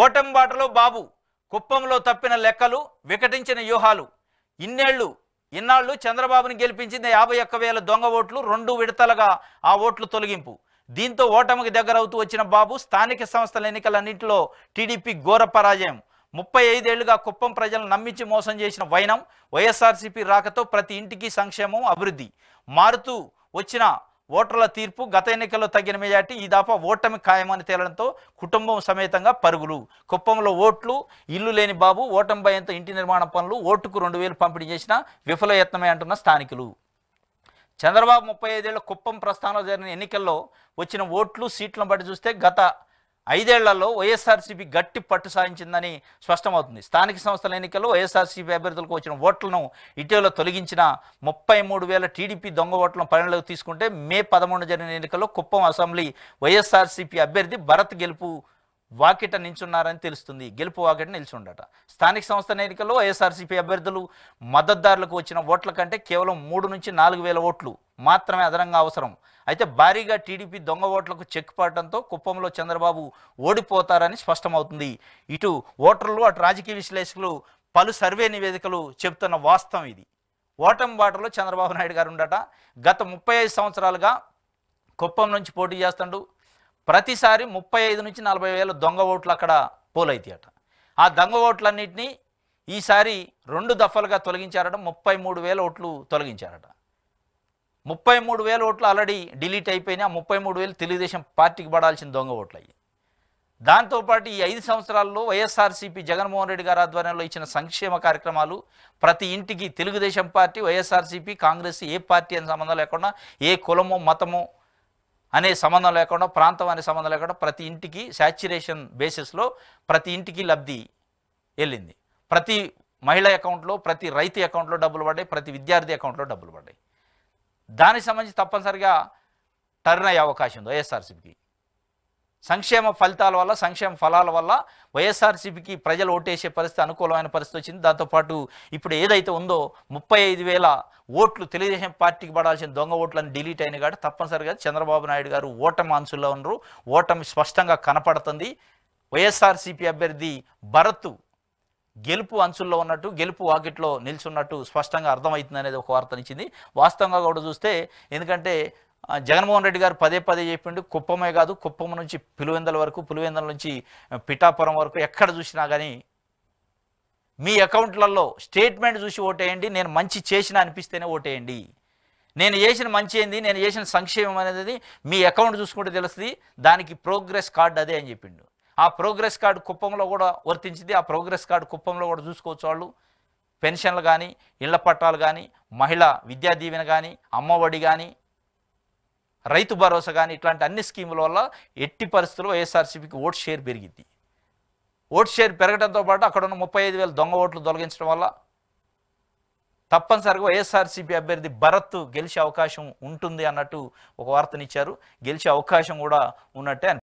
కోటంబాటలో బాబు కుప్పంలో తప్పిన లెక్కలు వికటించిన వ్యూహాలు ఇన్నేళ్లు ఇన్నాళ్లు చంద్రబాబుని గెలిపించింది యాభై ఒక్క వేల దొంగ ఓట్లు రెండు విడతలుగా ఆ ఓట్లు తొలగింపు దీంతో ఓటమికి దగ్గరవుతూ వచ్చిన బాబు స్థానిక సంస్థల ఎన్నికలన్నింటిలో టీడీపీ ఘోర పరాజయం ముప్పై ఐదేళ్లుగా కుప్పం ప్రజలను నమ్మించి మోసం చేసిన వైనం వైఎస్ఆర్సీపీ రాకతో ప్రతి ఇంటికి సంక్షేమం అభివృద్ధి మారుతూ వచ్చిన ఓటర్ల తీర్పు గత ఎన్నికల్లో తగ్గిన మెజార్టీ ఈ దాపా ఓటమి ఖాయమని తేలడంతో కుటుంబం సమేతంగా పరుగులు కుప్పంలో ఓట్లు ఇల్లు లేని బాబు ఓటమి భయంతో ఇంటి నిర్మాణ పనులు ఓటుకు రెండు వేలు పంపిణీ చేసిన విఫలయత్నమే అంటున్న స్థానికులు చంద్రబాబు ముప్పై ఐదేళ్ల కుప్పం ప్రస్థానంలో జరిగిన ఎన్నికల్లో వచ్చిన ఓట్లు సీట్లను బట్టి చూస్తే గత ఐదేళ్లలో వైఎస్ఆర్సీపీ గట్టి పట్టు సాధించిందని స్పష్టమవుతుంది స్థానిక సంస్థల ఎన్నికల్లో వైఎస్ఆర్సీపీ అభ్యర్థులకు వచ్చిన ఓట్లను ఇటీవల తొలగించిన ముప్పై మూడు వేల టీడీపీ దొంగ ఓట్లను పరిగణలోకి తీసుకుంటే మే పదమూడు జరిగిన ఎన్నికల్లో కుప్పం అసెంబ్లీ వైఎస్ఆర్సీపీ అభ్యర్థి భరత్ గెలుపు వాకిట నిల్చున్నారని తెలుస్తుంది గెలుపు వాకిట నిల్చుండట స్థానిక సంస్థ ఎన్నికల్లో వైఎస్ఆర్సీపీ అభ్యర్థులు మద్దతుదారులకు వచ్చిన ఓట్ల కంటే కేవలం మూడు నుంచి నాలుగు వేల ఓట్లు మాత్రమే అదనంగా అవసరం అయితే భారీగా టీడీపీ దొంగ ఓట్లకు చెక్ పడటంతో కుప్పంలో చంద్రబాబు ఓడిపోతారని స్పష్టమవుతుంది ఇటు ఓటర్లు అటు రాజకీయ విశ్లేషకులు పలు సర్వే నివేదికలు చెబుతున్న వాస్తవం ఇది ఓటం బాటలో చంద్రబాబు నాయుడు గారు ఉండట గత ముప్పై ఐదు సంవత్సరాలుగా కుప్పం నుంచి పోటీ చేస్తుండు ప్రతిసారి ముప్పై ఐదు నుంచి నలభై వేల దొంగ ఓట్లు అక్కడ అట ఆ దొంగ ఓట్లన్నింటినీ ఈసారి రెండు దఫలుగా తొలగించారట ముప్పై మూడు వేల ఓట్లు తొలగించారట ముప్పై మూడు వేల ఓట్లు ఆల్రెడీ డిలీట్ అయిపోయినాయి ఆ ముప్పై మూడు వేలు తెలుగుదేశం పార్టీకి పడాల్సిన దొంగ ఓట్లు అయ్యి దాంతోపాటు ఈ ఐదు సంవత్సరాల్లో వైఎస్ఆర్సీపీ జగన్మోహన్ రెడ్డి గారి ఆధ్వర్యంలో ఇచ్చిన సంక్షేమ కార్యక్రమాలు ప్రతి ఇంటికి తెలుగుదేశం పార్టీ వైఎస్ఆర్సీపీ కాంగ్రెస్ ఏ పార్టీ అని సంబంధం లేకుండా ఏ కులమో మతమో అనే సంబంధం లేకుండా ప్రాంతం అనే సంబంధం లేకుండా ప్రతి ఇంటికి శాచ్యురేషన్ బేసిస్లో ప్రతి ఇంటికి లబ్ధి వెళ్ళింది ప్రతి మహిళ అకౌంట్లో ప్రతి రైతు అకౌంట్లో డబ్బులు పడ్డాయి ప్రతి విద్యార్థి అకౌంట్లో డబ్బులు పడ్డాయి దానికి సంబంధించి తప్పనిసరిగా టర్న్ అయ్యే అవకాశం ఉంది వైఎస్ఆర్సీపీకి సంక్షేమ ఫలితాల వల్ల సంక్షేమ ఫలాల వల్ల వైఎస్ఆర్సీపీకి ప్రజలు ఓటేసే పరిస్థితి అనుకూలమైన పరిస్థితి వచ్చింది దాంతోపాటు ఇప్పుడు ఏదైతే ఉందో ముప్పై ఐదు వేల ఓట్లు తెలుగుదేశం పార్టీకి పడాల్సిన దొంగ ఓట్లను డిలీట్ అయిన కాబట్టి తప్పనిసరిగా చంద్రబాబు నాయుడు గారు ఓటమి అంశుల్లో ఉన్నారు ఓటమి స్పష్టంగా కనపడుతుంది వైఎస్ఆర్సీపీ అభ్యర్థి భరత్ గెలుపు అంచుల్లో ఉన్నట్టు గెలుపు వాకిట్లో నిల్చున్నట్టు స్పష్టంగా అర్థమవుతుంది అనేది ఒక వార్తనిచ్చింది వాస్తవంగా కూడా చూస్తే ఎందుకంటే జగన్మోహన్ రెడ్డి గారు పదే పదే చెప్పిండు కుప్పమే కాదు కుప్పం నుంచి పులివెందల వరకు పులివెందల నుంచి పిఠాపురం వరకు ఎక్కడ చూసినా కానీ మీ అకౌంట్లలో స్టేట్మెంట్ చూసి ఓటేయండి నేను మంచి చేసిన అనిపిస్తేనే ఓటేయండి నేను చేసిన మంచి ఏంది నేను చేసిన సంక్షేమం అనేది మీ అకౌంట్ చూసుకుంటే తెలుస్తుంది దానికి ప్రోగ్రెస్ కార్డు అదే అని చెప్పిండు ఆ ప్రోగ్రెస్ కార్డు కుప్పంలో కూడా వర్తించింది ఆ ప్రోగ్రెస్ కార్డు కుప్పంలో కూడా చూసుకోవచ్చు వాళ్ళు పెన్షన్లు కానీ ఇళ్ల పట్టాలు కానీ మహిళ విద్యా దీవెన కానీ అమ్మఒడి కానీ రైతు భరోసా కానీ ఇట్లాంటి అన్ని స్కీముల వల్ల ఎట్టి పరిస్థితుల్లో వైఎస్ఆర్సీపీకి ఓట్ షేర్ పెరిగింది ఓట్ షేర్ పెరగడంతో పాటు అక్కడ ఉన్న ముప్పై ఐదు వేల దొంగ ఓట్లు తొలగించడం వల్ల తప్పనిసరిగా వైఎస్ఆర్సీపీ అభ్యర్థి భరత్ గెలిచే అవకాశం ఉంటుంది అన్నట్టు ఒక వార్తనిచ్చారు గెలిచే అవకాశం కూడా ఉన్నట్టే